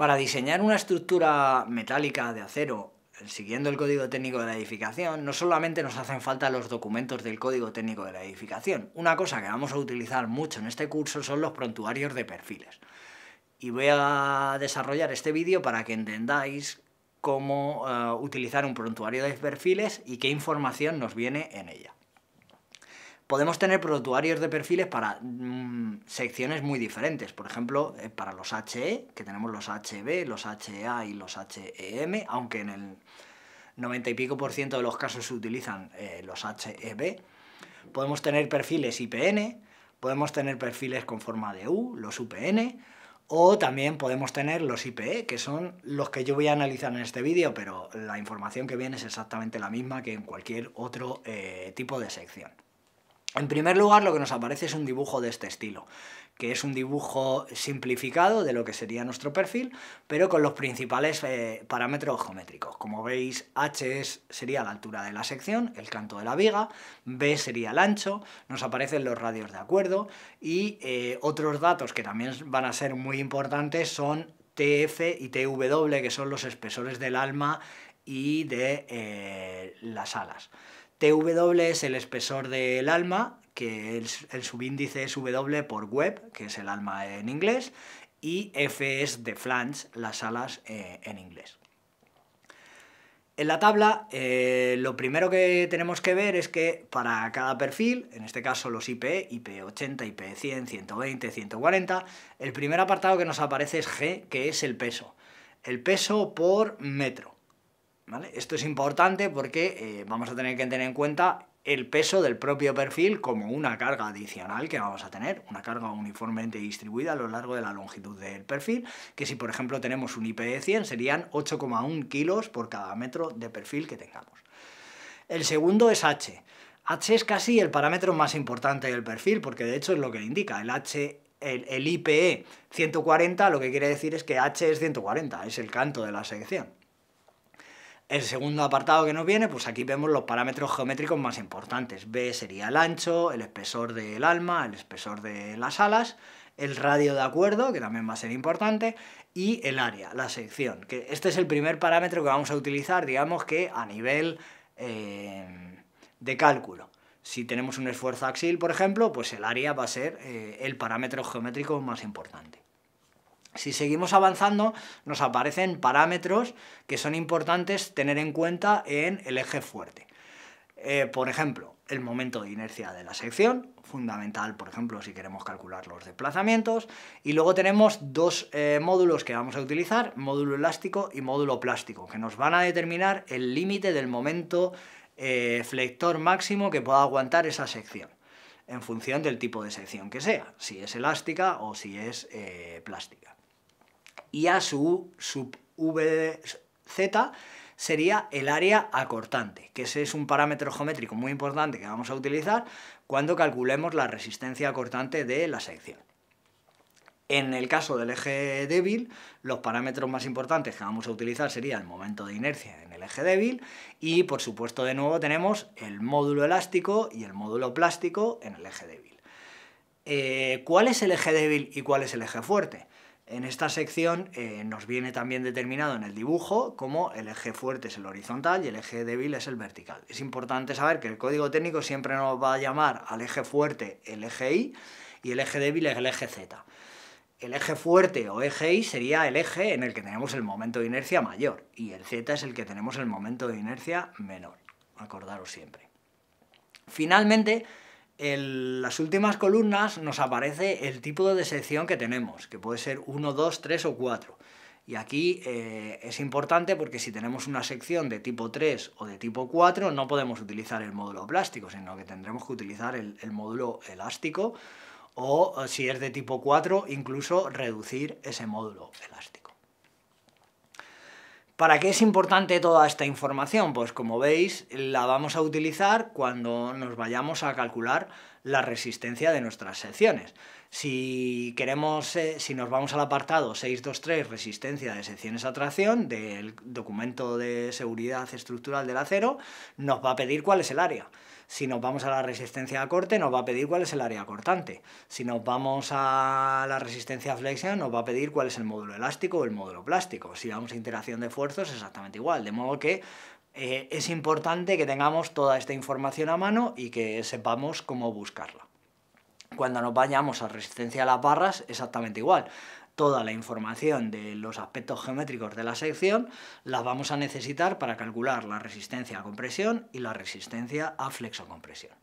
Para diseñar una estructura metálica de acero siguiendo el código técnico de la edificación, no solamente nos hacen falta los documentos del código técnico de la edificación, una cosa que vamos a utilizar mucho en este curso son los prontuarios de perfiles. Y voy a desarrollar este vídeo para que entendáis cómo eh, utilizar un prontuario de perfiles y qué información nos viene en ella podemos tener protuarios de perfiles para mm, secciones muy diferentes. Por ejemplo, eh, para los HE, que tenemos los HB, los HA y los HEM, aunque en el 90 y pico por ciento de los casos se utilizan eh, los HEB. Podemos tener perfiles IPN, podemos tener perfiles con forma de U, los UPN, o también podemos tener los IPE, que son los que yo voy a analizar en este vídeo, pero la información que viene es exactamente la misma que en cualquier otro eh, tipo de sección. En primer lugar, lo que nos aparece es un dibujo de este estilo, que es un dibujo simplificado de lo que sería nuestro perfil, pero con los principales eh, parámetros geométricos. Como veis, H sería la altura de la sección, el canto de la viga, B sería el ancho, nos aparecen los radios de acuerdo y eh, otros datos que también van a ser muy importantes son TF y TW, que son los espesores del alma y de eh, las alas. TW es el espesor del alma, que el, el subíndice es W por web, que es el alma en inglés, y F es de flange, las alas eh, en inglés. En la tabla, eh, lo primero que tenemos que ver es que para cada perfil, en este caso los IP, IP80, IP100, 120, 140, el primer apartado que nos aparece es G, que es el peso. El peso por metro. Esto es importante porque eh, vamos a tener que tener en cuenta el peso del propio perfil como una carga adicional que vamos a tener, una carga uniformemente distribuida a lo largo de la longitud del perfil, que si por ejemplo tenemos un IP 100 serían 8,1 kilos por cada metro de perfil que tengamos. El segundo es H. H es casi el parámetro más importante del perfil, porque de hecho es lo que indica, el H el, el, IPE 140 lo que quiere decir es que H es 140, es el canto de la sección. El segundo apartado que nos viene, pues aquí vemos los parámetros geométricos más importantes. B sería el ancho, el espesor del alma, el espesor de las alas, el radio de acuerdo, que también va a ser importante, y el área, la sección. Que este es el primer parámetro que vamos a utilizar, digamos que a nivel eh, de cálculo. Si tenemos un esfuerzo axil, por ejemplo, pues el área va a ser eh, el parámetro geométrico más importante. Si seguimos avanzando, nos aparecen parámetros que son importantes tener en cuenta en el eje fuerte. Eh, por ejemplo, el momento de inercia de la sección, fundamental, por ejemplo, si queremos calcular los desplazamientos. Y luego tenemos dos eh, módulos que vamos a utilizar, módulo elástico y módulo plástico, que nos van a determinar el límite del momento eh, flector máximo que pueda aguantar esa sección, en función del tipo de sección que sea, si es elástica o si es plástica y A sub, sub V sería el área acortante, que ese es un parámetro geométrico muy importante que vamos a utilizar cuando calculemos la resistencia acortante de la sección. En el caso del eje débil, los parámetros más importantes que vamos a utilizar sería el momento de inercia en el eje débil y, por supuesto, de nuevo tenemos el módulo elástico y el módulo plástico en el eje débil. Eh, ¿Cuál es el eje débil y cuál es el eje fuerte? En esta sección eh, nos viene también determinado en el dibujo como el eje fuerte es el horizontal y el eje débil es el vertical. Es importante saber que el código técnico siempre nos va a llamar al eje fuerte el eje Y y el eje débil es el eje Z. El eje fuerte o eje Y sería el eje en el que tenemos el momento de inercia mayor y el Z es el que tenemos el momento de inercia menor. Acordaros siempre. Finalmente, en las últimas columnas nos aparece el tipo de sección que tenemos, que puede ser 1, 2, 3 o 4. Y aquí eh, es importante porque si tenemos una sección de tipo 3 o de tipo 4 no podemos utilizar el módulo plástico, sino que tendremos que utilizar el, el módulo elástico o si es de tipo 4 incluso reducir ese módulo elástico. ¿Para qué es importante toda esta información? Pues como veis, la vamos a utilizar cuando nos vayamos a calcular la resistencia de nuestras secciones. Si queremos, eh, si nos vamos al apartado 623, resistencia de secciones a tracción, del documento de seguridad estructural del acero, nos va a pedir cuál es el área. Si nos vamos a la resistencia a corte, nos va a pedir cuál es el área cortante. Si nos vamos a la resistencia a flexión, nos va a pedir cuál es el módulo elástico o el módulo plástico. Si vamos a interacción de esfuerzos, exactamente igual. De modo que eh, es importante que tengamos toda esta información a mano y que sepamos cómo buscarla. Cuando nos vayamos a resistencia a las barras, exactamente igual. Toda la información de los aspectos geométricos de la sección la vamos a necesitar para calcular la resistencia a compresión y la resistencia a flexocompresión.